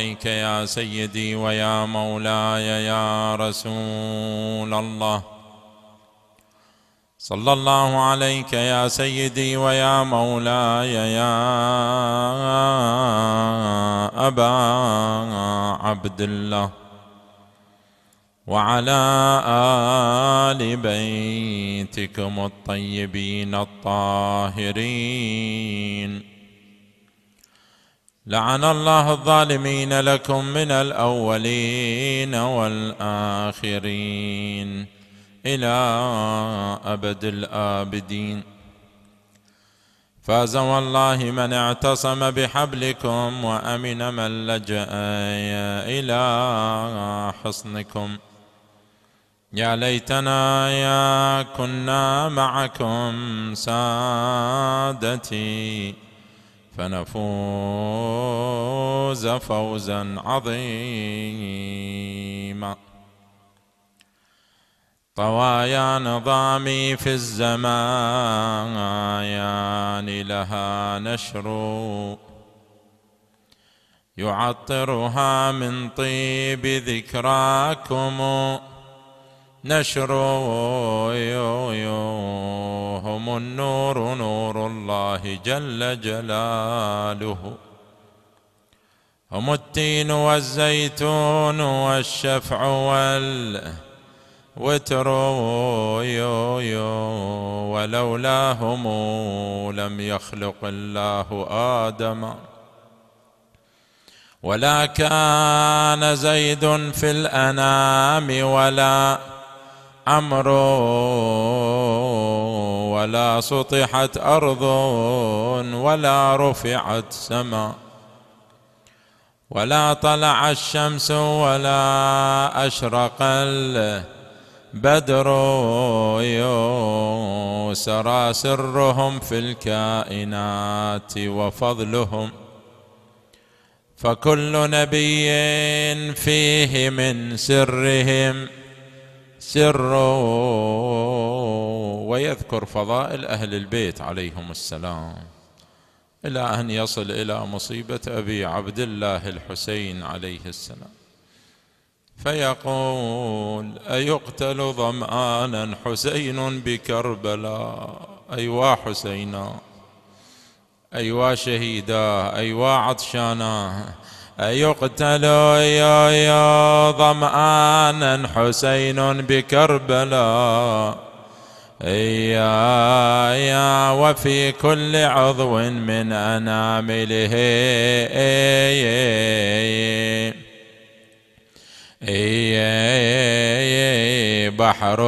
عليك يا سيدي ويا مولاي يا رسول الله صلى الله عليك يا سيدي ويا مولاي يا ابا عبد الله وعلى ال بيتكم الطيبين الطاهرين لعن الله الظالمين لكم من الاولين والاخرين الى ابد الابدين فاز والله من اعتصم بحبلكم وامن من لجا الى حصنكم يا ليتنا يا كنا معكم سادتي فنفوز فوزا عظيما طوايا نظامي في الزمان لها نشر يعطرها من طيب ذكراكم نشرهم النور نور الله جل جلاله هم التين والزيتون والشفع والوتر ولولاهم لم يخلق الله آدم ولا كان زيد في الأنام ولا أمر ولا سطحت أرض ولا رفعت سماء ولا طلع الشمس ولا أشرق البدر سرى سرهم في الكائنات وفضلهم فكل نبي فيه من سرهم سر ويذكر فضائل أهل البيت عليهم السلام إلى أن يصل إلى مصيبة أبي عبد الله الحسين عليه السلام فيقول أيقتل ظمآنا حسين بكربلاء أيوا حسينا أيوا شهيدا أيوا عطشانا يقتل ظمآنا حسين بكربلاء يا يا وفي كل عضو من أنامله بحر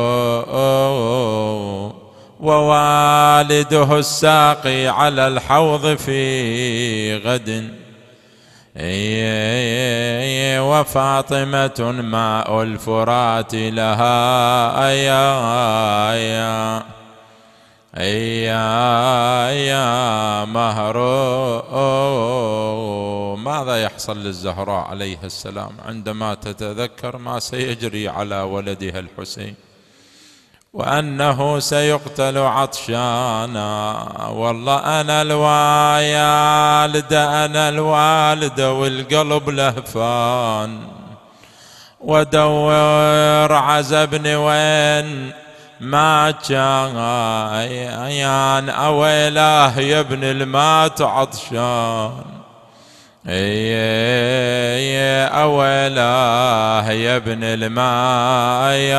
ووالده الساقي على الحوض في غد وفاطمة ماء الفرات لها أيا أيا أيا أيا مهر ماذا يحصل للزهراء عليه السلام عندما تتذكر ما سيجري على ولدها الحسين وأنه سيقتل عطشانا والله أنا الوالد أنا الوالد والقلب لهفان ودور عزبني وين ما كان يعني أويله يا ابن المات عطشان يا إيه، أويله يا ابن المات يا,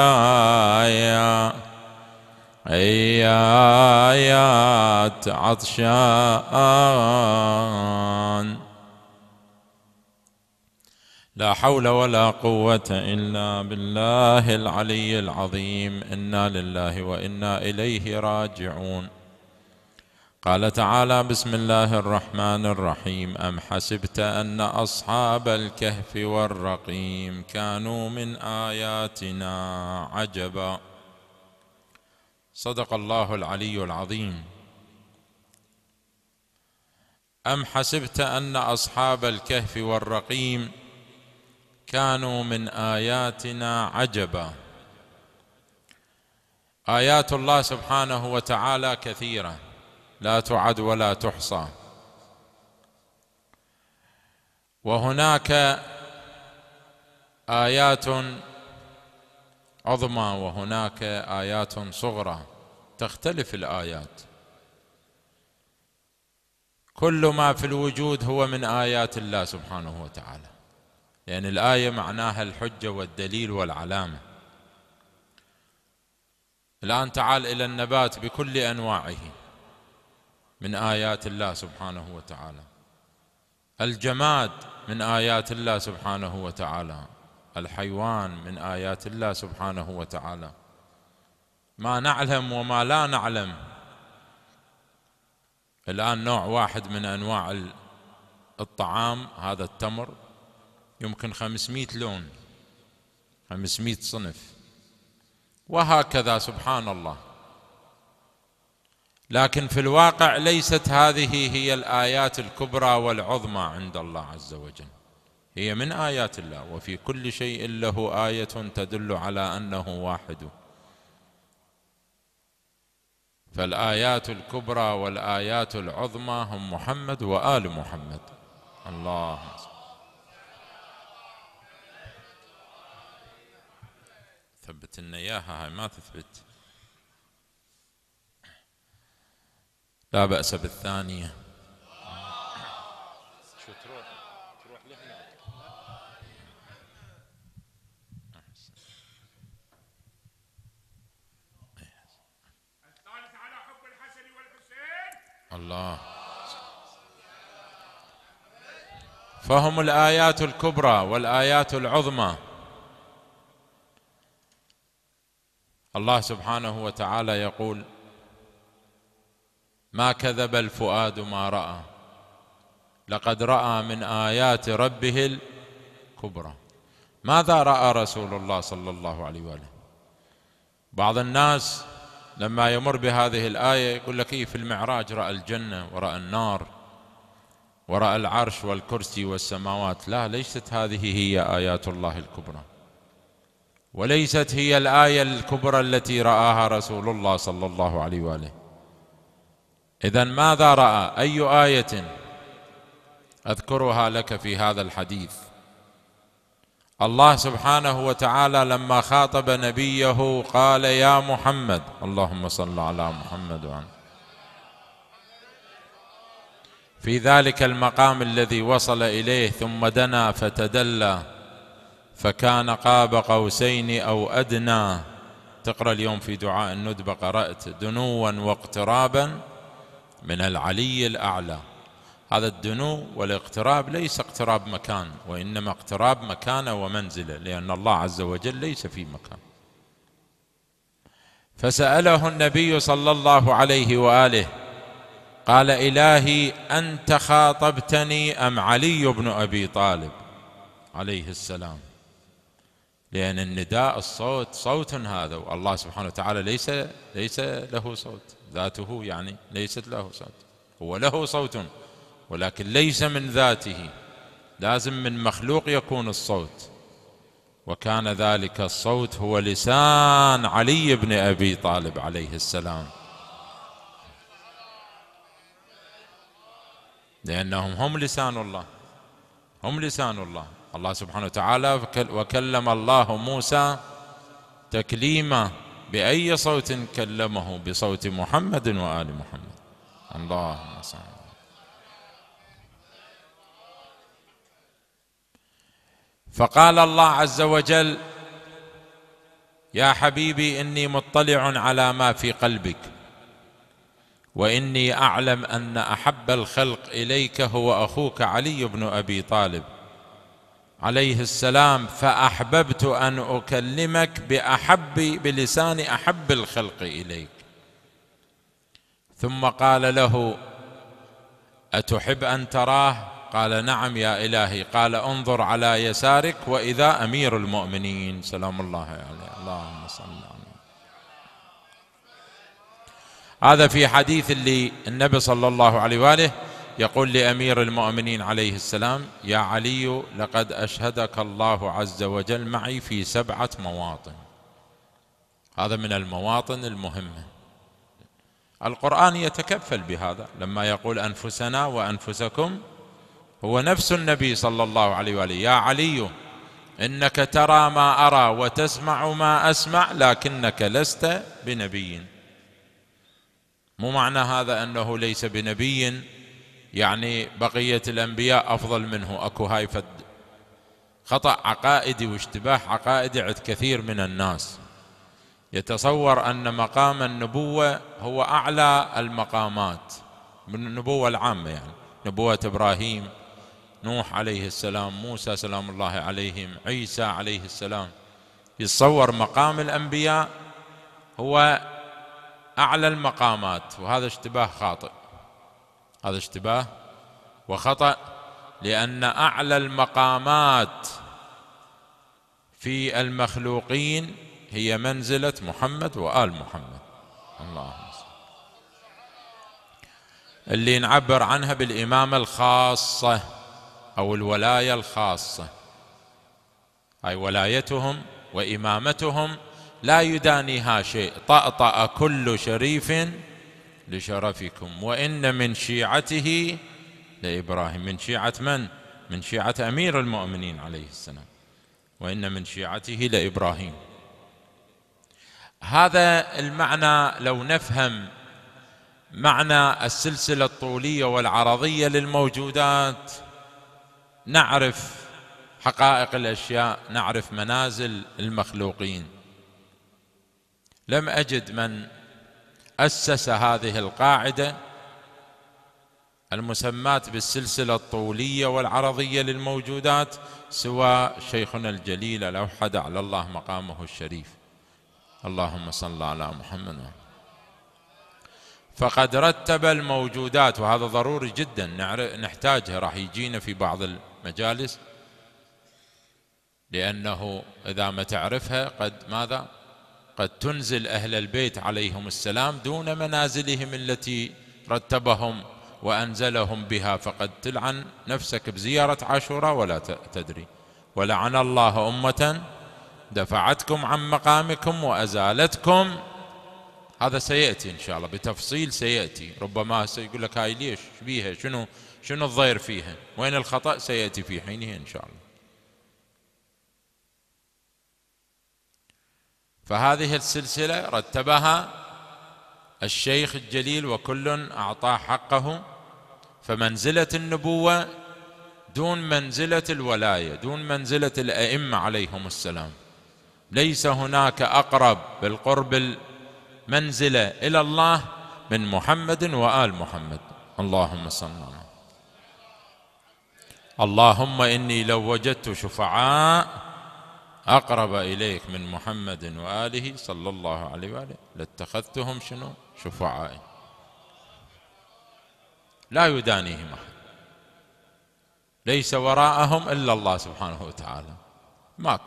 يا ايات عطشان لا حول ولا قوه الا بالله العلي العظيم انا لله وانا اليه راجعون قال تعالى بسم الله الرحمن الرحيم ام حسبت ان اصحاب الكهف والرقيم كانوا من اياتنا عجبا صدق الله العلي العظيم أم حسبت أن أصحاب الكهف والرقيم كانوا من آياتنا عجبا آيات الله سبحانه وتعالى كثيرة لا تعد ولا تحصى وهناك آيات عظمى وهناك ايات صغرى تختلف الايات كل ما في الوجود هو من ايات الله سبحانه وتعالى يعني الايه معناها الحجه والدليل والعلامه الان تعال الى النبات بكل انواعه من ايات الله سبحانه وتعالى الجماد من ايات الله سبحانه وتعالى الحيوان من آيات الله سبحانه وتعالى ما نعلم وما لا نعلم الآن نوع واحد من أنواع الطعام هذا التمر يمكن 500 لون 500 صنف وهكذا سبحان الله لكن في الواقع ليست هذه هي الآيات الكبرى والعظمى عند الله عز وجل هي من آيات الله وفي كل شيء له آية تدل على أنه واحد فالآيات الكبرى والآيات العظمى هم محمد وآل محمد الله ثبت لنا إياها هاي ما تثبت لا بأس بالثانية الله فهم الآيات الكبرى والآيات العظمى الله سبحانه وتعالى يقول ما كذب الفؤاد ما رأى لقد رأى من آيات ربه الكبرى ماذا رأى رسول الله صلى الله عليه وآله بعض الناس لما يمر بهذه الآية يقول لك إيه، في المعراج رأى الجنة ورأى النار ورأى العرش والكرسي والسماوات لا ليست هذه هي آيات الله الكبرى وليست هي الآية الكبرى التي رآها رسول الله صلى الله عليه وآله إذا ماذا رأى أي آية أذكرها لك في هذا الحديث الله سبحانه وتعالى لما خاطب نبيه قال يا محمد اللهم صل على محمد وعلى في ذلك المقام الذي وصل اليه ثم دنا فتدلى فكان قاب قوسين او ادنى تقرا اليوم في دعاء الندبه قرات دنوا واقترابا من العلي الاعلى هذا الدنو والاقتراب ليس اقتراب مكان وانما اقتراب مكانه ومنزله لان الله عز وجل ليس في مكان فساله النبي صلى الله عليه واله قال الهي انت خاطبتني ام علي بن ابي طالب عليه السلام لان النداء الصوت صوت هذا والله سبحانه وتعالى ليس ليس له صوت ذاته يعني ليست له صوت هو له صوت ولكن ليس من ذاته لازم من مخلوق يكون الصوت وكان ذلك الصوت هو لسان علي بن ابي طالب عليه السلام لانهم هم لسان الله هم لسان الله الله سبحانه وتعالى وكلم الله موسى تكليما باي صوت كلمه بصوت محمد وال محمد الله سبحانه فقال الله عز وجل يا حبيبي اني مطلع على ما في قلبك واني اعلم ان احب الخلق اليك هو اخوك علي بن ابي طالب عليه السلام فاحببت ان اكلمك باحب بلسان احب الخلق اليك ثم قال له اتحب ان تراه قال نعم يا إلهي قال انظر على يسارك وإذا أمير المؤمنين سلام الله عليه اللهم صل هذا في حديث اللي النبي صلى الله عليه وآله يقول لأمير المؤمنين عليه السلام يا علي لقد أشهدك الله عز وجل معي في سبعة مواطن هذا من المواطن المهمة القرآن يتكفل بهذا لما يقول أنفسنا وأنفسكم هو نفس النبي صلى الله عليه وآله يا علي إنك ترى ما أرى وتسمع ما أسمع لكنك لست بنبي مو معنى هذا أنه ليس بنبي يعني بقية الأنبياء أفضل منه أكو هاي فد خطأ عقائدي واشتباه عقائدي عند كثير من الناس يتصور أن مقام النبوة هو أعلى المقامات من النبوة العامة يعني نبوة إبراهيم نوح عليه السلام موسى سلام الله عليهم عيسى عليه السلام يتصور مقام الأنبياء هو أعلى المقامات وهذا اشتباه خاطئ هذا اشتباه وخطأ لأن أعلى المقامات في المخلوقين هي منزلة محمد وآل محمد الله اللي نعبر عنها بالإمامة الخاصة او الولايه الخاصه اي ولايتهم وامامتهم لا يدانيها شيء طأطأ كل شريف لشرفكم وان من شيعته لابراهيم من شيعه من؟ من شيعه امير المؤمنين عليه السلام وان من شيعته لابراهيم هذا المعنى لو نفهم معنى السلسله الطوليه والعرضيه للموجودات نعرف حقائق الاشياء نعرف منازل المخلوقين لم اجد من اسس هذه القاعده المسمات بالسلسله الطوليه والعرضيه للموجودات سوى شيخنا الجليل الاوحد على الله مقامه الشريف اللهم صل على محمد فقد رتب الموجودات وهذا ضروري جدا نحتاجه راح يجينا في بعض مجالس لأنه إذا ما تعرفها قد ماذا قد تنزل أهل البيت عليهم السلام دون منازلهم التي رتبهم وأنزلهم بها فقد تلعن نفسك بزيارة عاشوراء ولا تدري ولعن الله أمة دفعتكم عن مقامكم وأزالتكم هذا سيأتي إن شاء الله بتفصيل سيأتي ربما سيقول لك هاي ليش بيها شنو شنو الضير فيها وين الخطأ سيأتي في حينه إن شاء الله فهذه السلسلة رتبها الشيخ الجليل وكل أعطاه حقه فمنزلة النبوة دون منزلة الولاية دون منزلة الأئمة عليهم السلام ليس هناك أقرب بالقرب المنزلة إلى الله من محمد وآل محمد اللهم صل على اللهم اني لو وجدت شفعاء اقرب اليك من محمد واله صلى الله عليه واله لاتخذتهم شنو شفعاء لا يدانيهم احد ليس وراءهم الا الله سبحانه وتعالى ما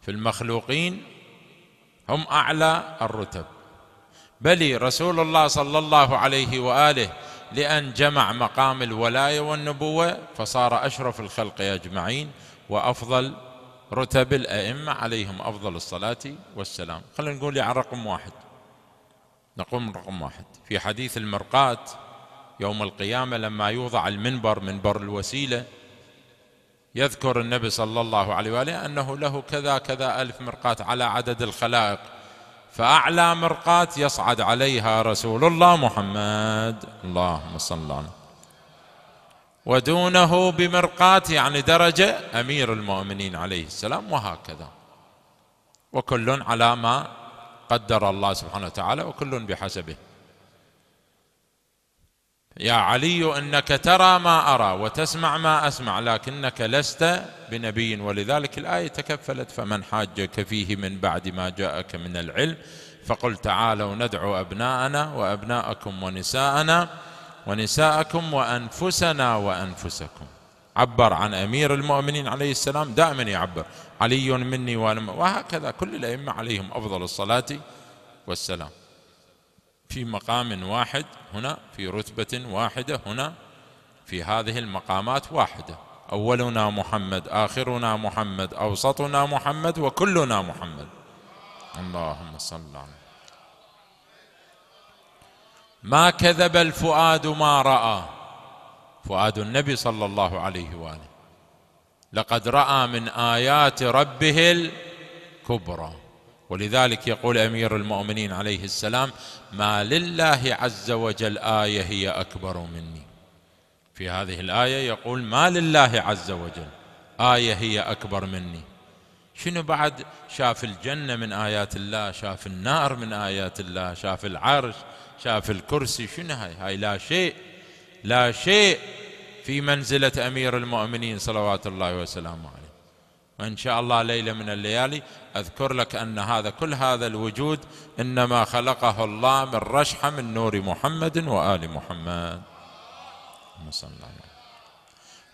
في المخلوقين هم اعلى الرتب بل رسول الله صلى الله عليه واله لأن جمع مقام الولاية والنبوة فصار أشرف الخلق أجمعين وأفضل رتب الأئمة عليهم أفضل الصلاة والسلام خلينا نقول على رقم واحد نقوم رقم واحد في حديث المرقاة يوم القيامة لما يوضع المنبر منبر الوسيلة يذكر النبي صلى الله عليه وآله أنه له كذا كذا ألف مرقاة على عدد الخلائق فأعلى مرقاة يصعد عليها رسول الله محمد اللهم صل عليه ودونه بمرقاة يعني درجة أمير المؤمنين عليه السلام وهكذا وكل على ما قدر الله سبحانه وتعالى وكل بحسبه يا علي انك ترى ما ارى وتسمع ما اسمع لكنك لست بنبي ولذلك الايه تكفلت فمن حاجك فيه من بعد ما جاءك من العلم فقل تعالوا ندعو ابناءنا وابناءكم ونساءنا ونساءكم وانفسنا وانفسكم عبر عن امير المؤمنين عليه السلام دائما يعبر علي مني وهكذا كل الائمه عليهم افضل الصلاه والسلام في مقام واحد هنا في رتبة واحدة هنا في هذه المقامات واحدة أولنا محمد آخرنا محمد أوسطنا محمد وكلنا محمد اللهم صل على ما كذب الفؤاد ما رأى فؤاد النبي صلى الله عليه وآله لقد رأى من آيات ربه الكبرى ولذلك يقول أمير المؤمنين عليه السلام ما لله عز وجل آية هي أكبر مني في هذه الآية يقول ما لله عز وجل آية هي أكبر مني شنو بعد شاف الجنة من آيات الله شاف النار من آيات الله شاف العرش شاف الكرسي شنو هاي هاي لا شيء لا شيء في منزلة أمير المؤمنين صلوات الله وسلامه عليه وإن شاء الله ليلة من الليالي أذكر لك أن هذا كل هذا الوجود إنما خلقه الله من رشحة من نور محمد وآل محمد الله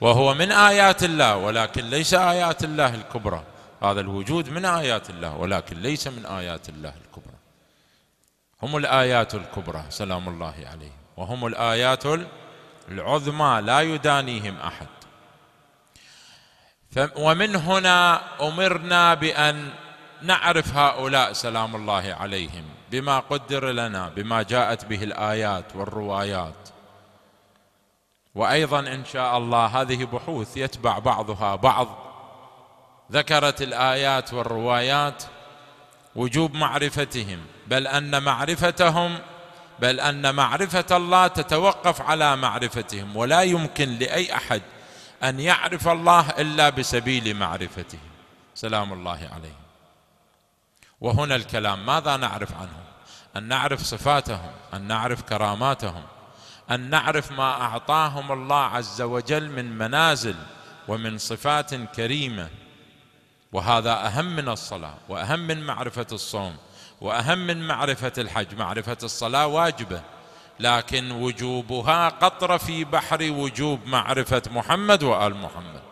وهو من آيات الله ولكن ليس آيات الله الكبرى هذا الوجود من آيات الله ولكن ليس من آيات الله الكبرى هم الآيات الكبرى سلام الله عليهم وهم الآيات العظمى لا يدانيهم أحد ومن هنا امرنا بان نعرف هؤلاء سلام الله عليهم بما قدر لنا بما جاءت به الايات والروايات وايضا ان شاء الله هذه بحوث يتبع بعضها بعض ذكرت الايات والروايات وجوب معرفتهم بل ان معرفتهم بل ان معرفه الله تتوقف على معرفتهم ولا يمكن لاي احد أن يعرف الله إلا بسبيل معرفته سلام الله عليه وهنا الكلام ماذا نعرف عنهم أن نعرف صفاتهم أن نعرف كراماتهم أن نعرف ما أعطاهم الله عز وجل من منازل ومن صفات كريمة وهذا أهم من الصلاة وأهم من معرفة الصوم وأهم من معرفة الحج معرفة الصلاة واجبة لكن وجوبها قطرة في بحر وجوب معرفة محمد وآل محمد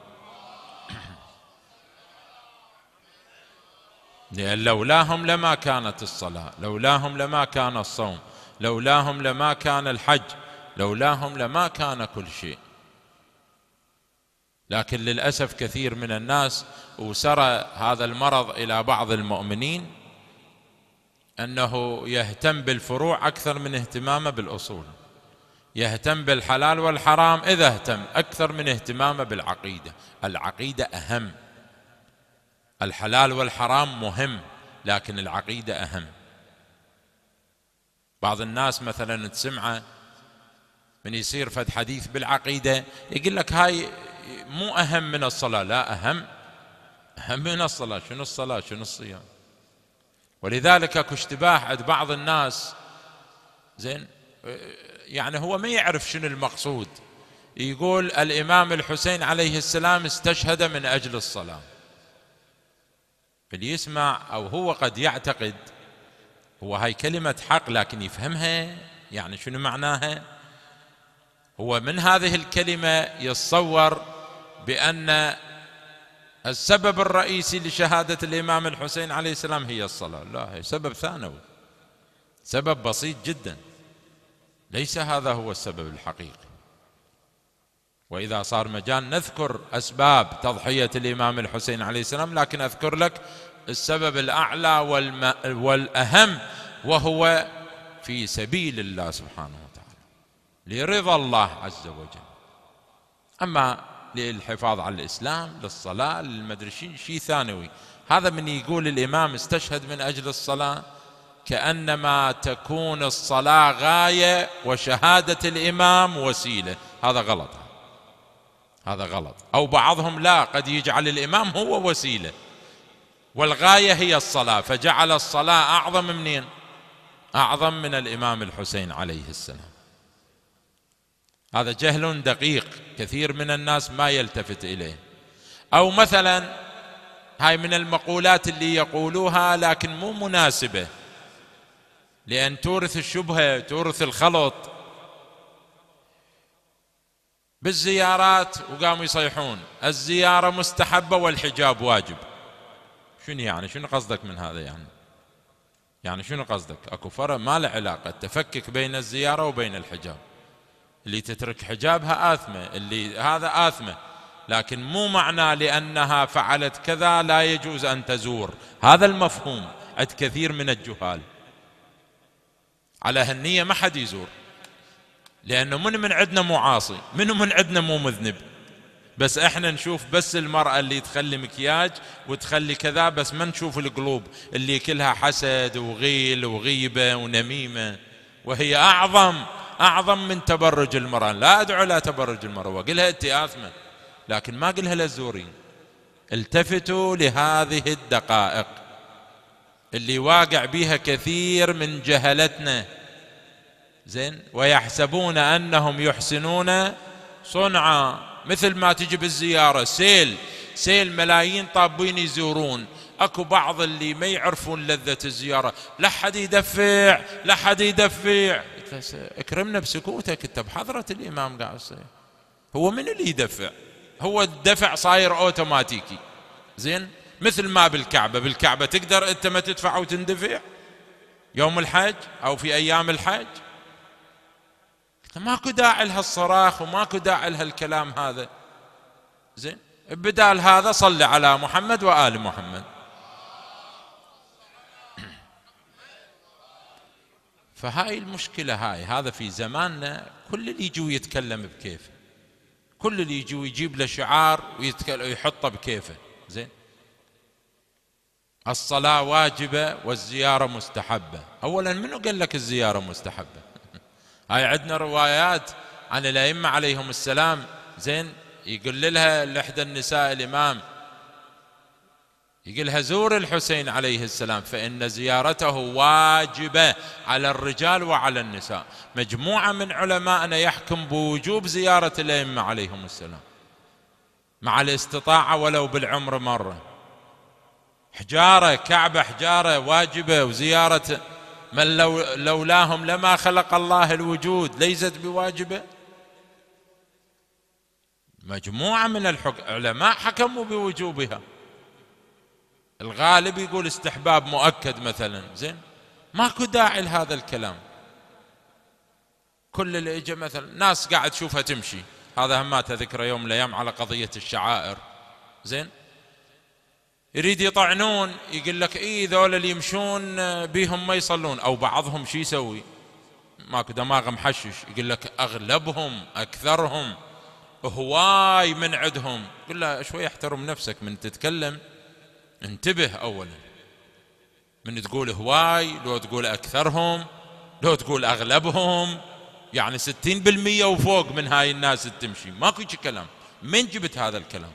لأن لولاهم لما كانت الصلاة لولاهم لما كان الصوم لولاهم لما كان الحج لولاهم لما كان كل شيء لكن للأسف كثير من الناس وسرى هذا المرض إلى بعض المؤمنين انه يهتم بالفروع اكثر من اهتمامه بالاصول يهتم بالحلال والحرام اذا اهتم اكثر من اهتمامه بالعقيده العقيده اهم الحلال والحرام مهم لكن العقيده اهم بعض الناس مثلا تسمعه من يصير فد حديث بالعقيده يقول لك هاي مو اهم من الصلاه لا اهم اهم من الصلاه شنو الصلاه شنو الصيام ولذلك اكو اشتباه عند بعض الناس زين يعني هو ما يعرف شنو المقصود يقول الامام الحسين عليه السلام استشهد من اجل الصلاه اللي يسمع او هو قد يعتقد هو هاي كلمه حق لكن يفهمها يعني شنو معناها هو من هذه الكلمه يتصور بان السبب الرئيسي لشهادة الإمام الحسين عليه السلام هي الصلاة لا هي سبب ثانوي سبب بسيط جدا ليس هذا هو السبب الحقيقي وإذا صار مجال نذكر أسباب تضحية الإمام الحسين عليه السلام لكن أذكر لك السبب الأعلى والم... والأهم وهو في سبيل الله سبحانه وتعالى لرضا الله عز وجل أما للحفاظ على الإسلام للصلاة للمدرسين شيء ثانوي هذا من يقول الإمام استشهد من أجل الصلاة كأنما تكون الصلاة غاية وشهادة الإمام وسيلة هذا غلط هذا غلط أو بعضهم لا قد يجعل الإمام هو وسيلة والغاية هي الصلاة فجعل الصلاة أعظم منين أعظم من الإمام الحسين عليه السلام هذا جهل دقيق كثير من الناس ما يلتفت اليه او مثلا هاي من المقولات اللي يقولوها لكن مو مناسبه لان تورث الشبهه تورث الخلط بالزيارات وقاموا يصيحون الزياره مستحبه والحجاب واجب شنو يعني شنو قصدك من هذا يعني يعني شنو قصدك اكو فرق ما له علاقه تفكك بين الزياره وبين الحجاب اللي تترك حجابها آثمة اللي هذا آثمة لكن مو معنى لأنها فعلت كذا لا يجوز أن تزور هذا المفهوم عند كثير من الجهال على هالنية ما حد يزور لأنه من من عندنا مو عاصي من من عندنا مو مذنب بس احنا نشوف بس المرأة اللي تخلي مكياج وتخلي كذا بس ما نشوف القلوب اللي كلها حسد وغيل وغيبة ونميمة وهي أعظم أعظم من تبرج المرأة لا أدعو لا تبرج المرأة وقلها أنت آثمة لكن ما قلها للزورين التفتوا لهذه الدقائق اللي واقع بها كثير من جهلتنا زين ويحسبون أنهم يحسنون صنعا مثل ما تجي بالزيارة سيل سيل ملايين طابين يزورون اكو بعض اللي ما يعرفون لذة الزيارة لا حد يدفع لا حد يدفع اكرمنا بسكوتك انت طيب، بحضره الامام قاعد يصير هو من اللي يدفع هو الدفع صاير اوتوماتيكي زين مثل ما بالكعبه بالكعبه تقدر انت ما تدفع وتندفع يوم الحج او في ايام الحج ماكو داعي لهالصراخ وماكو داعي لهالكلام هذا زين بدال هذا صل على محمد وال محمد فهاي المشكلة هاي هذا في زماننا كل اللي يجي ويتكلم بكيفه كل اللي يجي ويجيب له شعار ويحطه بكيفه زين الصلاة واجبة والزيارة مستحبة أولا منو قال لك الزيارة مستحبة هاي عندنا روايات عن الأئمة عليهم السلام زين يقول لها لإحدى النساء الإمام يقول هزور الحسين عليه السلام فإن زيارته واجبة على الرجال وعلى النساء مجموعة من علماءنا يحكم بوجوب زيارة الأئمة عليهم السلام مع الاستطاعة ولو بالعمر مرة حجارة كعبة حجارة واجبة وزيارة من لو لولاهم لما خلق الله الوجود ليست بواجبة مجموعة من العلماء حكموا بوجوبها الغالب يقول استحباب مؤكد مثلا زين ماكو داعي لهذا الكلام كل اللي اجى مثلا ناس قاعد تشوفها تمشي هذا مات ذكرى يوم من الايام على قضيه الشعائر زين يريد يطعنون يقول لك اي ذول اللي يمشون بيهم ما يصلون او بعضهم شو يسوي؟ ماكو دماغ محشش يقول لك اغلبهم اكثرهم هواي من عندهم قل له شوي احترم نفسك من تتكلم انتبه اولا من تقول هواي لو تقول اكثرهم لو تقول اغلبهم يعني ستين بالمية وفوق من هاي الناس تمشي ماكو كلام من جبت هذا الكلام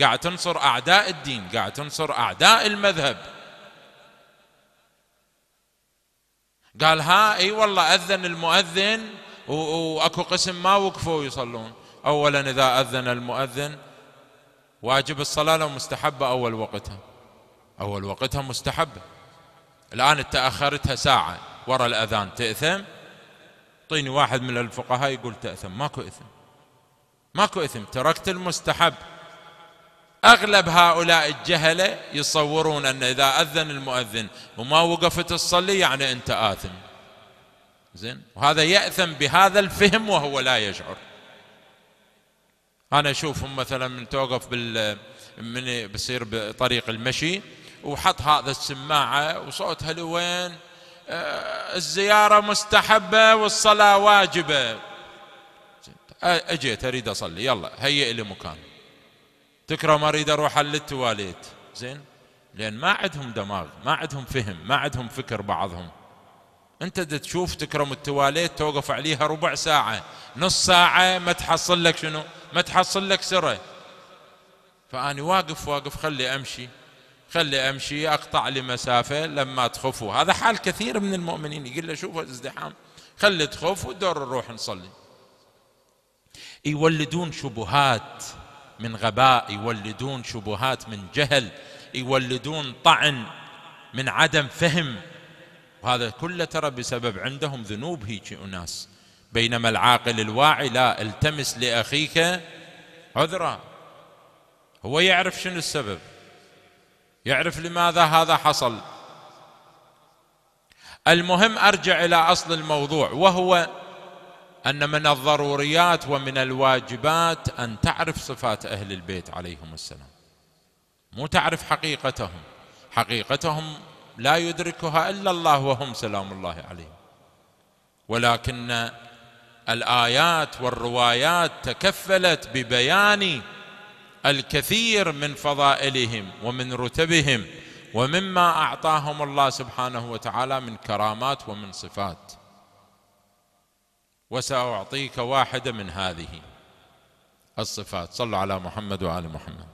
قاعد تنصر اعداء الدين قاعد تنصر اعداء المذهب قال ها اي والله اذن المؤذن واكو قسم ما وقفوا يصلون اولا اذا اذن المؤذن واجب الصلاه لو مستحبه اول وقتها أول وقتها مستحبة الآن تأخرتها ساعة ورا الأذان تأثم طيني واحد من الفقهاء يقول تأثم ماكو إثم ماكو إثم تركت المستحب أغلب هؤلاء الجهلة يصورون أن إذا أذن المؤذن وما وقفت تصلي يعني أنت آثم زين وهذا يأثم بهذا الفهم وهو لا يشعر أنا أشوفهم مثلا من توقف بال من بصير بطريق المشي وحط هذا السماعة وصوتها لوين آه، الزيارة مستحبة والصلاة واجبة اجيت اريد اصلي يلا هيئ لي مكان تكرم اريد اروح على التواليت زين لان ما عندهم دماغ ما عندهم فهم ما عندهم فكر بعضهم انت تشوف تكرم التواليت توقف عليها ربع ساعه نص ساعه ما تحصل لك شنو ما تحصل لك سره فاني واقف واقف خلي امشي خلي امشي اقطع لي مسافه لما تخفوا هذا حال كثير من المؤمنين يقول له شوف ازدحام خلي تخف ودور نروح نصلي يولدون شبهات من غباء يولدون شبهات من جهل يولدون طعن من عدم فهم وهذا كله ترى بسبب عندهم ذنوب هيك اناس بينما العاقل الواعي لا التمس لاخيك عذرا هو يعرف شنو السبب يعرف لماذا هذا حصل المهم ارجع الى اصل الموضوع وهو ان من الضروريات ومن الواجبات ان تعرف صفات اهل البيت عليهم السلام مو تعرف حقيقتهم حقيقتهم لا يدركها الا الله وهم سلام الله عليهم ولكن الايات والروايات تكفلت ببيان الكثير من فضائلهم ومن رتبهم ومما اعطاهم الله سبحانه وتعالى من كرامات ومن صفات وساعطيك واحده من هذه الصفات صلوا على محمد وعلى محمد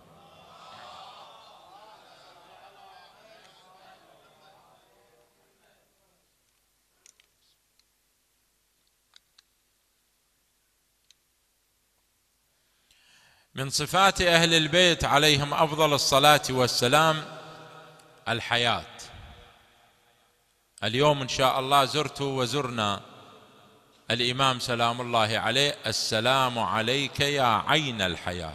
من صفات اهل البيت عليهم افضل الصلاه والسلام الحياه اليوم ان شاء الله زرت وزرنا الامام سلام الله عليه السلام عليك يا عين الحياه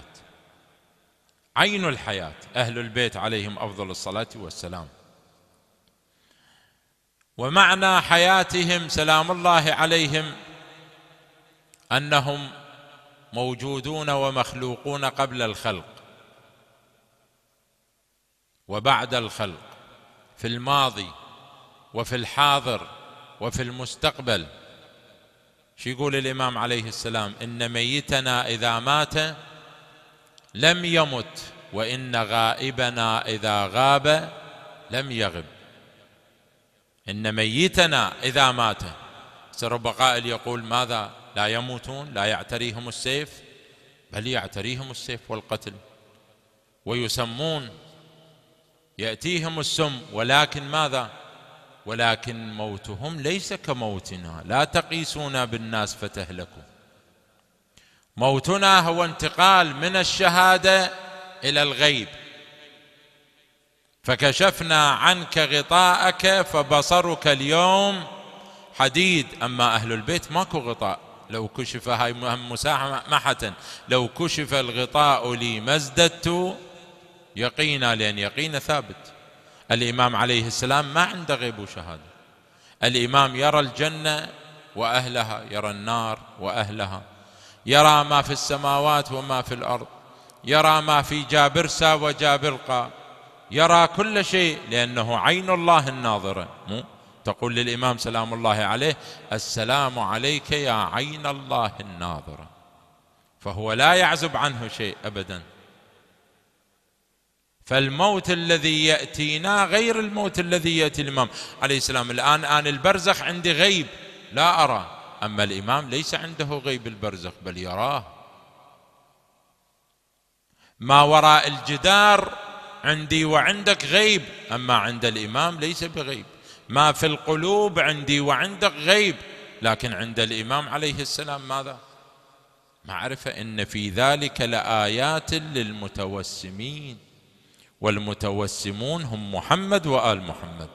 عين الحياه اهل البيت عليهم افضل الصلاه والسلام ومعنى حياتهم سلام الله عليهم انهم موجودون ومخلوقون قبل الخلق وبعد الخلق في الماضي وفي الحاضر وفي المستقبل شو يقول الامام عليه السلام ان ميتنا اذا مات لم يمت وان غائبنا اذا غاب لم يغب ان ميتنا اذا مات سر بقائل يقول ماذا لا يموتون لا يعتريهم السيف بل يعتريهم السيف والقتل ويسمون يأتيهم السم ولكن ماذا ولكن موتهم ليس كموتنا لا تقيسونا بالناس فتهلكوا موتنا هو انتقال من الشهادة إلى الغيب فكشفنا عنك غطاءك فبصرك اليوم حديد أما أهل البيت ماكو غطاء لو كشف هاي مساحة لو كشف الغطاء لي ما ازددت يقينا لأن يقين ثابت الإمام عليه السلام ما عنده غيب وشهادة الإمام يرى الجنة وأهلها يرى النار وأهلها يرى ما في السماوات وما في الأرض يرى ما في جابرسا وجابرقا يرى كل شيء لأنه عين الله الناظرة مو تقول للإمام سلام الله عليه السلام عليك يا عين الله الناظرة فهو لا يعزب عنه شيء أبدا فالموت الذي يأتينا غير الموت الذي يأتي الإمام عليه السلام الآن أنا البرزخ عندي غيب لا أرى أما الإمام ليس عنده غيب البرزخ بل يراه ما وراء الجدار عندي وعندك غيب أما عند الإمام ليس بغيب ما في القلوب عندي وعندك غيب لكن عند الإمام عليه السلام ماذا معرفة إن في ذلك لآيات للمتوسمين والمتوسمون هم محمد وآل محمد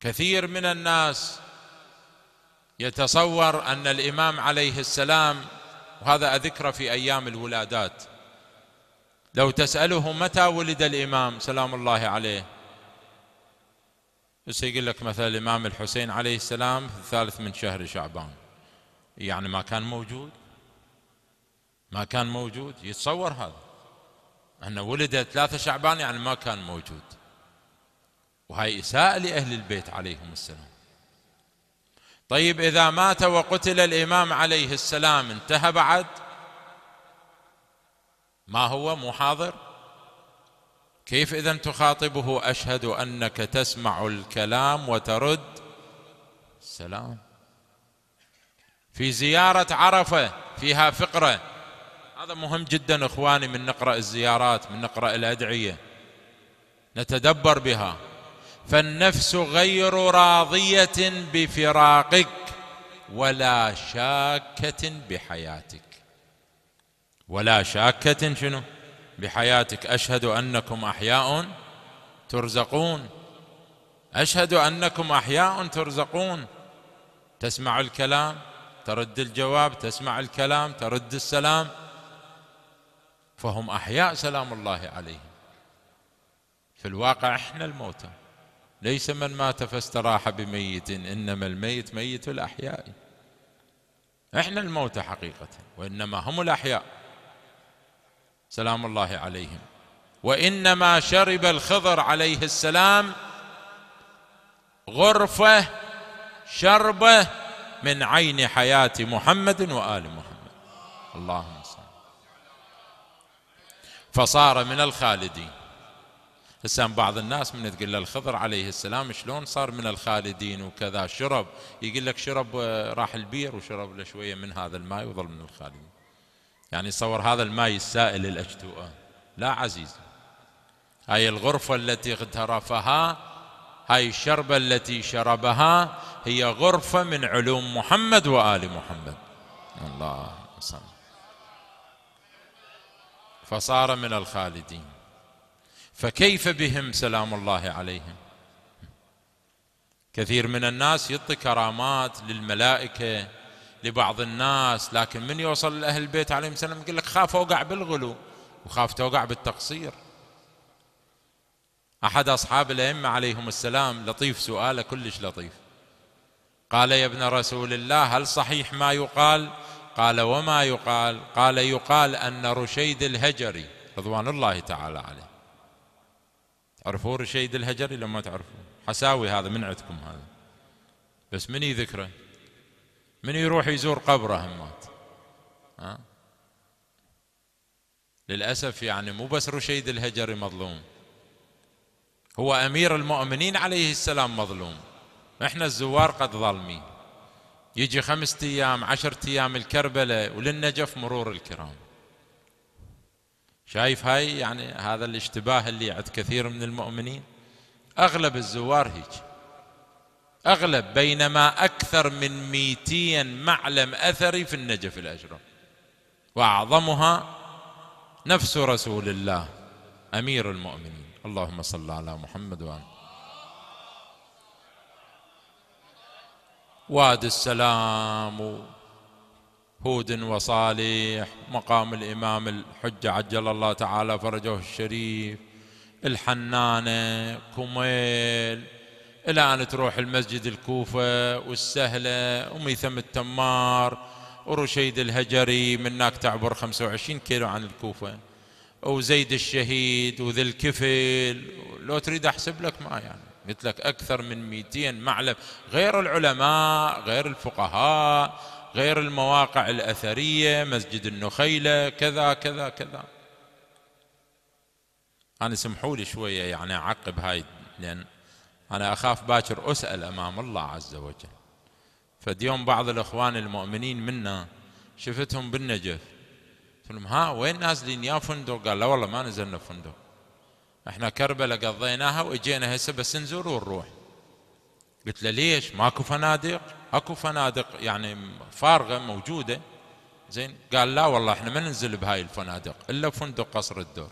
كثير من الناس يتصور أن الإمام عليه السلام وهذا أذكره في أيام الولادات لو تسأله متى ولد الإمام سلام الله عليه يقول لك مثلا الإمام الحسين عليه السلام في الثالث من شهر شعبان يعني ما كان موجود ما كان موجود يتصور هذا أنه ولد ثلاثة شعبان يعني ما كان موجود وهي إساءة لأهل البيت عليهم السلام طيب اذا مات وقتل الامام عليه السلام انتهى بعد ما هو مو حاضر كيف اذا تخاطبه اشهد انك تسمع الكلام وترد السلام في زياره عرفه فيها فقره هذا مهم جدا اخواني من نقرا الزيارات من نقرا الادعيه نتدبر بها فالنفس غير راضيه بفراقك ولا شاكه بحياتك ولا شاكه شنو بحياتك اشهد انكم احياء ترزقون اشهد انكم احياء ترزقون تسمع الكلام ترد الجواب تسمع الكلام ترد السلام فهم احياء سلام الله عليهم في الواقع احنا الموتى ليس من مات فاستراح بميت انما الميت ميت الاحياء احنا الموتى حقيقه وانما هم الاحياء سلام الله عليهم وانما شرب الخضر عليه السلام غرفه شربه من عين حياه محمد وال محمد اللهم صل فصار من الخالدين هسه بعض الناس من تقول له الخضر عليه السلام شلون صار من الخالدين وكذا شرب يقول لك شرب آه، راح البير وشرب له شويه من هذا الماء وظل من الخالدين يعني صور هذا الماء السائل الاجتوءه لا عزيز هاي الغرفه التي اغترفها هاي الشربه التي شربها هي غرفه من علوم محمد وال محمد الله صلى فصار من الخالدين فكيف بهم سلام الله عليهم كثير من الناس يعطي كرامات للملائكه لبعض الناس لكن من يوصل لاهل البيت عليهم السلام يقول لك خاف اوقع بالغلو وخاف توقع بالتقصير احد اصحاب الائمه عليهم السلام لطيف سؤاله كلش لطيف قال يا ابن رسول الله هل صحيح ما يقال قال وما يقال قال يقال ان رشيد الهجري رضوان الله تعالى عليه عرفوا رشيد الهجري لما تعرفون حساوي هذا من عندكم هذا بس من يذكره من يروح يزور قبره همات ها للأسف يعني مو بس رشيد الهجري مظلوم هو أمير المؤمنين عليه السلام مظلوم احنا الزوار قد ظالمين يجي خمسة أيام عشرة أيام الكربلة وللنجف مرور الكرام شايف هاي يعني هذا الاشتباه اللي عند كثير من المؤمنين أغلب الزوار هيك أغلب بينما أكثر من 200 معلم أثري في النجف الأشرف وأعظمها نفس رسول الله أمير المؤمنين اللهم صل على محمد وآله وادي السلام هود وصالح مقام الإمام الحجة عجل الله تعالى فرجه الشريف الحنانة كميل إلى أن تروح المسجد الكوفة والسهلة وميثم التمار ورشيد الهجري منك تعبر 25 كيلو عن الكوفة وزيد الشهيد وذي الكفل لو تريد أحسب لك ما يعني قلت لك أكثر من 200 معلم غير العلماء غير الفقهاء غير المواقع الأثرية مسجد النخيلة كذا كذا كذا أنا سمحوا لي شوية يعني أعقب هاي لأن أنا أخاف باكر أسأل أمام الله عز وجل فديوم بعض الإخوان المؤمنين منا شفتهم بالنجف قلت لهم ها وين نازلين يا فندق قال لا والله ما نزلنا فندق احنا كربلة قضيناها واجينا هسه بس نزور ونروح قلت له ليش ماكو فنادق اكو فنادق يعني فارغه موجوده زين قال لا والله احنا ما ننزل بهاي الفنادق الا فندق قصر الدور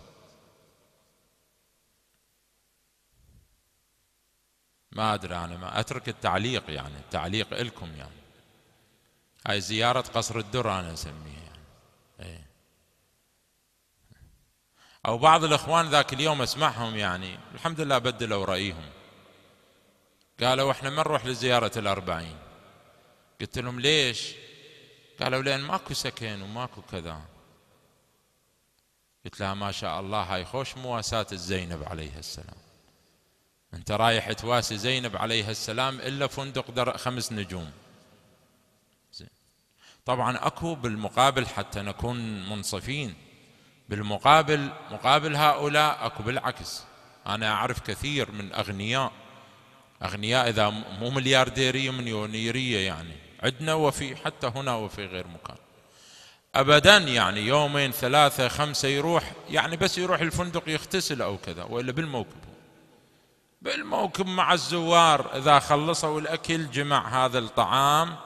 ما ادري انا ما اترك التعليق يعني التعليق الكم يعني هاي زيارة قصر الدر انا اسميها يعني ايه او بعض الاخوان ذاك اليوم اسمعهم يعني الحمد لله بدلوا رايهم قالوا احنا ما نروح لزيارة الأربعين قلت لهم ليش قالوا لأن ماكو سكن وماكو كذا قلت لها ما شاء الله هاي خوش مواساة الزينب عليها السلام انت رايح تواسي زينب عليها السلام الا فندق در خمس نجوم زين. طبعا اكو بالمقابل حتى نكون منصفين بالمقابل مقابل هؤلاء اكو بالعكس انا اعرف كثير من اغنياء أغنياء إذا مو مليارديرية مليونيرية يعني عندنا وفي حتى هنا وفي غير مكان أبدا يعني يومين ثلاثة خمسة يروح يعني بس يروح الفندق يغتسل أو كذا وإلا بالموكب بالموكب مع الزوار إذا خلصوا الأكل جمع هذا الطعام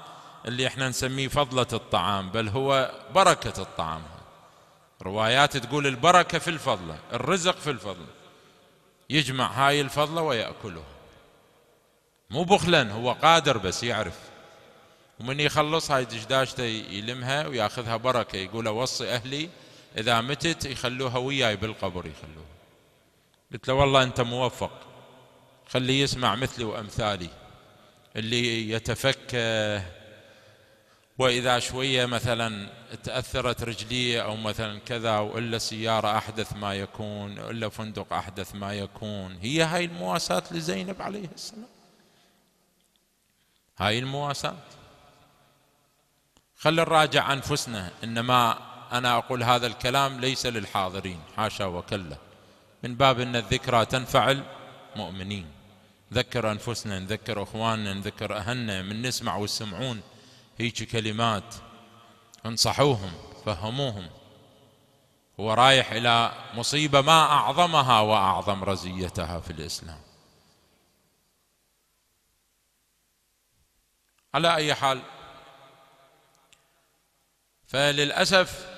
اللي احنا نسميه فضلة الطعام بل هو بركة الطعام روايات تقول البركة في الفضلة الرزق في الفضلة يجمع هاي الفضلة ويأكلها مو بخلا هو قادر بس يعرف ومن يخلص هاي دشداشته يلمها وياخذها بركه يقول اوصي اهلي اذا متت يخلوها وياي بالقبر يخلوها قلت له والله انت موفق خليه يسمع مثلي وامثالي اللي يتفكه واذا شويه مثلا تاثرت رجليه او مثلا كذا والا سياره احدث ما يكون الا فندق احدث ما يكون هي هاي المواساه لزينب عليه السلام هاي المواساة خلينا نراجع أنفسنا إنما أنا أقول هذا الكلام ليس للحاضرين حاشا وكلا من باب أن الذكرى تنفع المؤمنين ذكر أنفسنا نذكر أخواننا نذكر أهلنا من نسمع والسمعون هيك كلمات انصحوهم فهموهم هو رايح إلى مصيبة ما أعظمها وأعظم رزيتها في الإسلام على أي حال فللأسف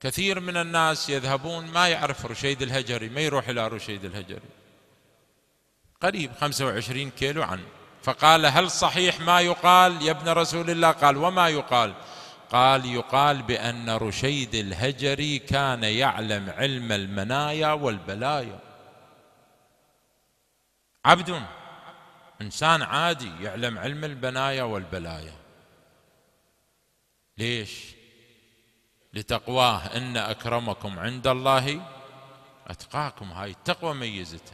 كثير من الناس يذهبون ما يعرف رشيد الهجري ما يروح إلى رشيد الهجري قريب 25 كيلو عنه فقال هل صحيح ما يقال يا ابن رسول الله قال وما يقال قال يقال بأن رشيد الهجري كان يعلم علم المنايا والبلايا عبد إنسان عادي يعلم علم البنايا والبلايا ليش لتقواه إن أكرمكم عند الله أتقاكم هاي التقوى ميزته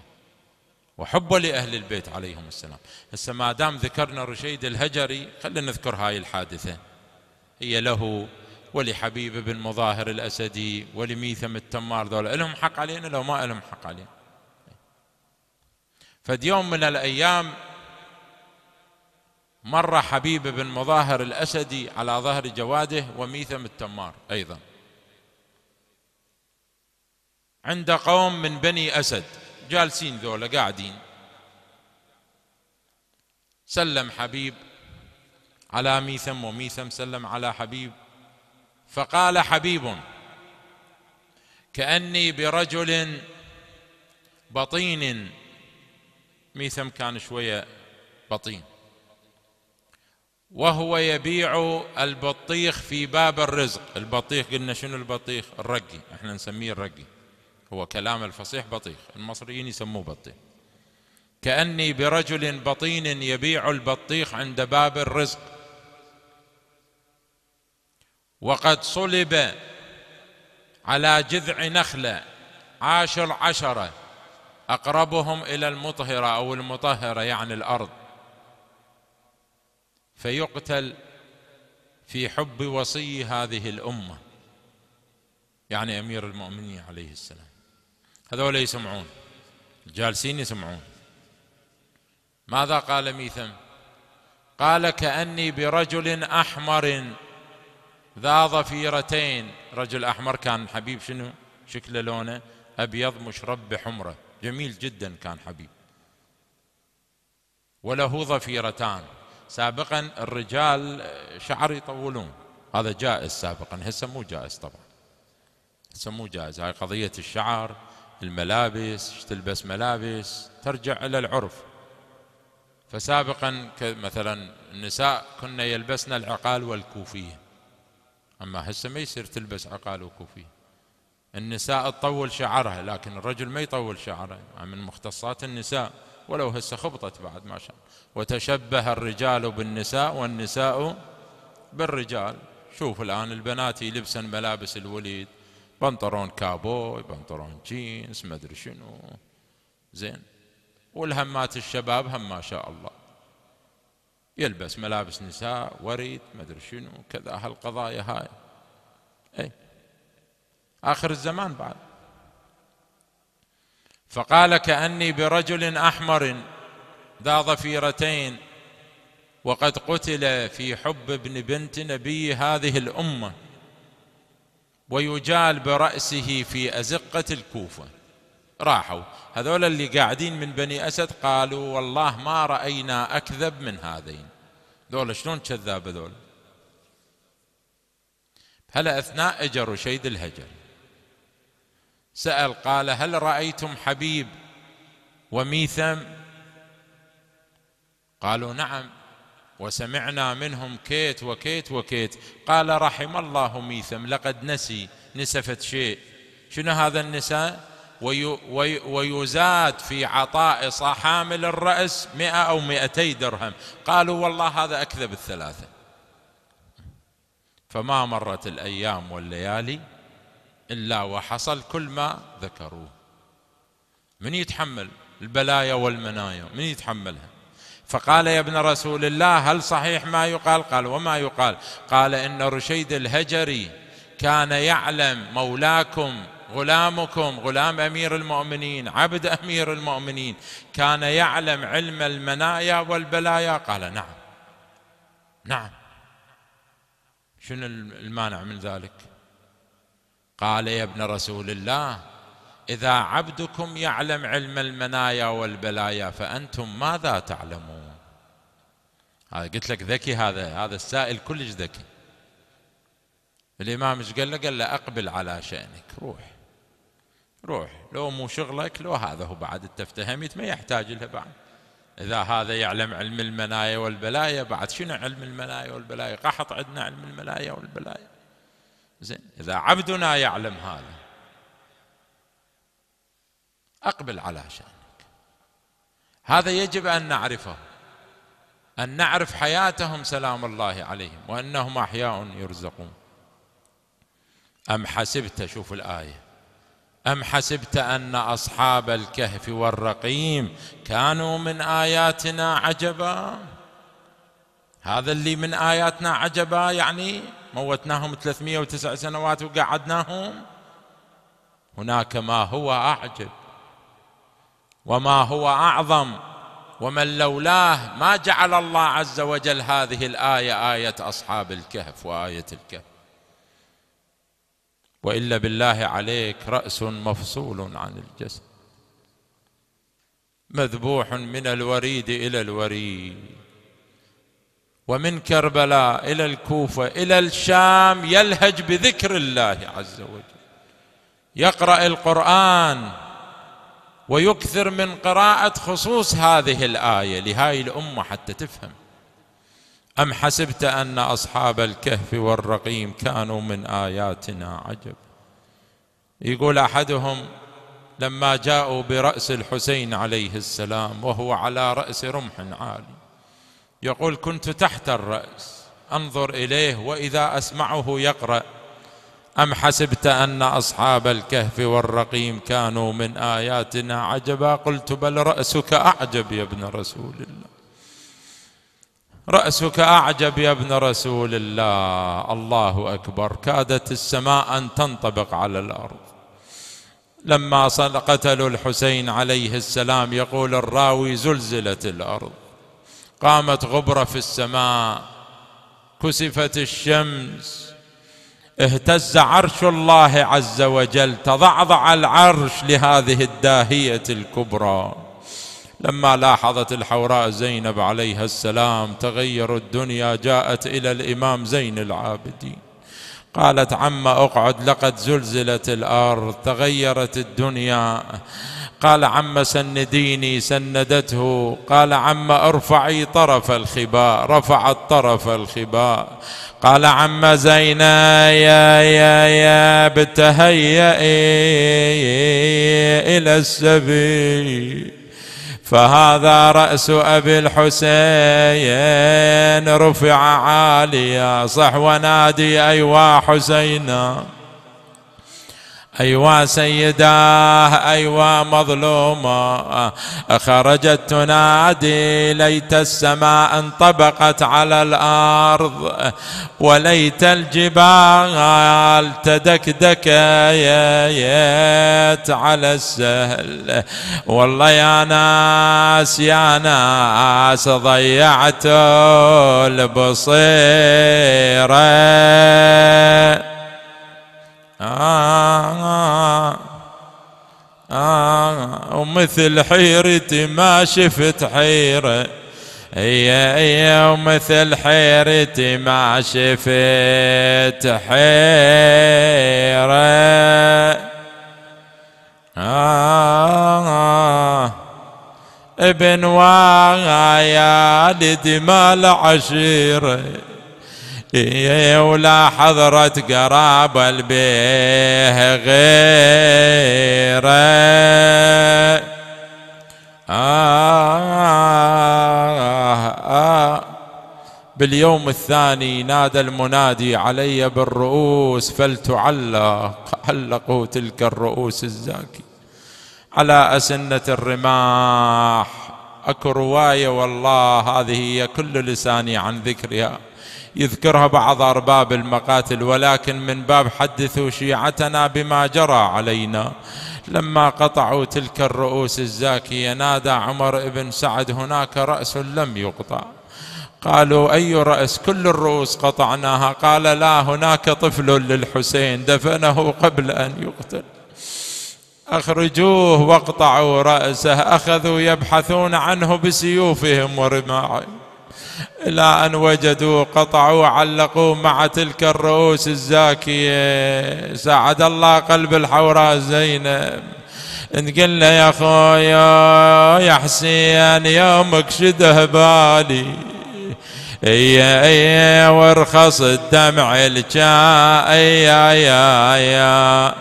وحبه لأهل البيت عليهم السلام هسه ما دام ذكرنا رشيد الهجري خلينا نذكر هاي الحادثة هي له ولحبيب بن مظاهر الأسدي ولميثم التمار ذولا لهم حق علينا لو ما لهم حق علينا فديوم من الأيام مر حبيب بن مظاهر الأسدي على ظهر جواده وميثم التمار أيضا عند قوم من بني أسد جالسين ذولا قاعدين سلم حبيب على ميثم وميثم سلم على حبيب فقال حبيب كأني برجل بطين ميثم كان شوية بطين وهو يبيع البطيخ في باب الرزق البطيخ قلنا شنو البطيخ الرقي احنا نسميه الرقي هو كلام الفصيح بطيخ المصريين يسموه بطيخ كأني برجل بطين يبيع البطيخ عند باب الرزق وقد صلب على جذع نخلة عاشر عشرة أقربهم إلى المطهرة أو المطهرة يعني الأرض فيقتل في حب وصي هذه الامه يعني امير المؤمنين عليه السلام هذول يسمعون جالسين يسمعون ماذا قال ميثم قال كاني برجل احمر ذا ظفيرتين رجل احمر كان حبيب شنو شكله لونه ابيض مشرب بحمره جميل جدا كان حبيب وله ظفيرتان سابقا الرجال شعر يطولون هذا جائز سابقا هسه مو جائز طبعا هسه مو جائز هاي قضية الشعر الملابس تلبس ملابس ترجع إلى العرف فسابقا مثلا النساء كنا يلبسن العقال والكوفية أما هسه ما يصير تلبس عقال وكوفية النساء تطول شعرها لكن الرجل ما يطول شعره من مختصات النساء ولو هسه خبطت بعد ما شاء وتشبه الرجال بالنساء والنساء بالرجال شوف الآن البنات يلبسن ملابس الوليد بنطلون كابوي بنطلون جينز ما ادري شنو زين والهمات الشباب هم ما شاء الله يلبس ملابس نساء وريد ما ادري شنو كذا هالقضايا هاي اي اخر الزمان بعد فقال كاني برجل احمر ذا ضفيرتين وقد قتل في حب ابن بنت نبي هذه الامه ويجال براسه في ازقه الكوفه راحوا هذول اللي قاعدين من بني اسد قالوا والله ما راينا اكذب من هذين ذول شلون كذاب ذول هلا اثناء اجروا شيد الهجر سال قال هل رايتم حبيب وميثم قالوا نعم وسمعنا منهم كيت وكيت وكيت قال رحم الله ميثم لقد نسي نسفت شيء شنو هذا النساء ويزاد في عطاء حامل الرأس مئة أو مئتي درهم قالوا والله هذا أكذب الثلاثة فما مرت الأيام والليالي إلا وحصل كل ما ذكروه من يتحمل البلايا والمنايا من يتحملها فقال يا ابن رسول الله هل صحيح ما يقال قال وما يقال قال إن رشيد الهجري كان يعلم مولاكم غلامكم غلام امير المؤمنين عبد امير المؤمنين كان يعلم علم المنايا والبلايا قال نعم نعم شنو المانع من ذلك قال يا ابن رسول الله اذا عبدكم يعلم علم المنايا والبلايا فانتم ماذا تعلمون هذا قلت لك ذكي هذا هذا السائل كلش ذكي الامام ايش قال له قال له اقبل على شانك روح روح لو مو شغلك لو هذا هو بعد التفتهمت ما يحتاج لها بعد اذا هذا يعلم علم المنايا والبلايا بعد شنو علم المنايا والبلايا قحط عندنا علم المنايا والبلايا زين إذا عبدنا يعلم هذا أقبل على شأنك هذا يجب أن نعرفه أن نعرف حياتهم سلام الله عليهم وأنهم أحياء يرزقون أم حسبت شوف الآية أم حسبت أن أصحاب الكهف والرقيم كانوا من آياتنا عجبا هذا اللي من آياتنا عجبا يعني موتناهم 309 سنوات وقعدناهم هناك ما هو أعجب وما هو أعظم ومن لولاه ما جعل الله عز وجل هذه الآية آية أصحاب الكهف وآية الكهف وإلا بالله عليك رأس مفصول عن الجسد مذبوح من الوريد إلى الوريد ومن كربلاء الى الكوفه الى الشام يلهج بذكر الله عز وجل يقرا القران ويكثر من قراءه خصوص هذه الايه لهذه الامه حتى تفهم ام حسبت ان اصحاب الكهف والرقيم كانوا من اياتنا عجب يقول احدهم لما جاءوا براس الحسين عليه السلام وهو على راس رمح عالي يقول كنت تحت الرأس أنظر إليه وإذا أسمعه يقرأ أم حسبت أن أصحاب الكهف والرقيم كانوا من آياتنا عجبا قلت بل رأسك أعجب يا ابن رسول الله رأسك أعجب يا ابن رسول الله الله أكبر كادت السماء أن تنطبق على الأرض لما قتلوا الحسين عليه السلام يقول الراوي زلزلت الأرض قامت غبرة في السماء كسفت الشمس اهتز عرش الله عز وجل تضعضع العرش لهذه الداهية الكبرى لما لاحظت الحوراء زينب عليها السلام تغير الدنيا جاءت إلى الإمام زين العابدين قالت عم اقعد لقد زلزلت الارض تغيرت الدنيا قال عم سنديني سندته قال عم ارفعي طرف الخباء رفعت طرف الخباء قال عم زينا يا يا يا بتهيئي الى السبيل فهذا رأس أبي الحسين رفع عاليا صح ونادي أيوا حسينا أيوا سيداه أيوا مظلومة خرجت تنادي ليت السماء انطبقت على الأرض وليت الجبال تدكدكيت على السهل والله يا ناس يا ناس ضيعت البصيره آه آه ومثل آه، آه، حيرتي ما شفت حيرة هي هي ومثل حيرتي ما شفت حيرة آه, آه، ابن وعيالد ما العشيره ولا حضرت قراب البيه غيره آه آه آه باليوم الثاني نادى المنادي علي بالرؤوس فلتعلق علقوا تلك الرؤوس الزاكي على أسنة الرماح أكو رواية والله هذه هي كل لساني عن ذكرها يذكرها بعض أرباب المقاتل ولكن من باب حدثوا شيعتنا بما جرى علينا لما قطعوا تلك الرؤوس الزاكية نادى عمر بن سعد هناك رأس لم يقطع قالوا أي رأس كل الرؤوس قطعناها قال لا هناك طفل للحسين دفنه قبل أن يقتل أخرجوه واقطعوا رأسه أخذوا يبحثون عنه بسيوفهم ورماعهم إلى أن وجدوا قطعوا علقوا مع تلك الرؤوس الزاكية سعد الله قلب الحوراء زينب تقول له يا خويا يا حسين يومك شده بالي يا يا وارخص الدمع الجاي يا يا, يا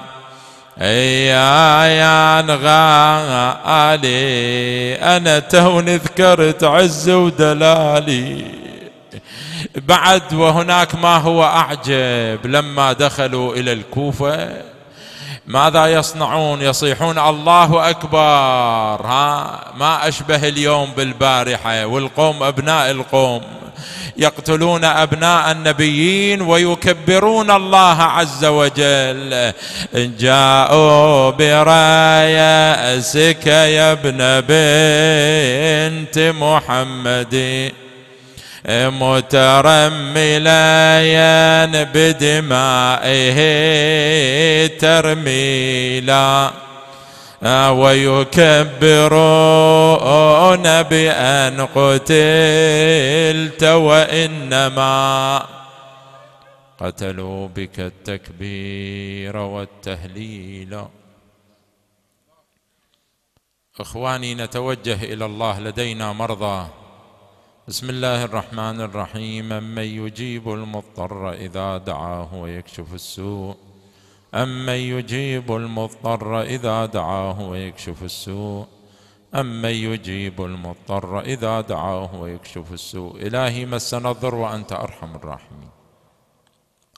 يا يا غالي انا توني ذكرت عز ودلالي بعد وهناك ما هو اعجب لما دخلوا الى الكوفه ماذا يصنعون يصيحون الله اكبر ها ما اشبه اليوم بالبارحه والقوم ابناء القوم يقتلون ابناء النبيين ويكبرون الله عز وجل ان جاءوا براسك يا ابن بنت محمد مترملا بدمائه ترميلا ويكبرون بأن قتلت وإنما قتلوا بك التكبير والتهليل اخواني نتوجه الى الله لدينا مرضى بسم الله الرحمن الرحيم من يجيب المضطر اذا دعاه ويكشف السوء أمن يجيب المضطر إذا دعاه ويكشف السوء أمن يجيب المضطر إذا دعاه ويكشف السوء إلهي مسنا الضر وأنت أرحم الراحمين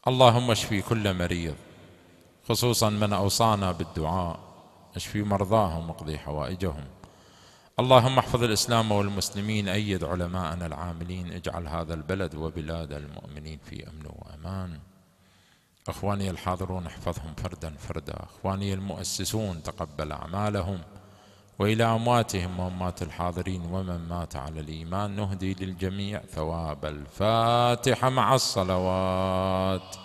اللهم اشفي كل مريض خصوصا من أوصانا بالدعاء اشفي مرضاهم واقضي حوائجهم اللهم احفظ الإسلام والمسلمين أيد علماءنا العاملين اجعل هذا البلد وبلاد المؤمنين في أمن وأمان اخواني الحاضرون احفظهم فردا فردا اخواني المؤسسون تقبل اعمالهم والى امواتهم واموات الحاضرين ومن مات على الايمان نهدي للجميع ثواب الفاتحه مع الصلوات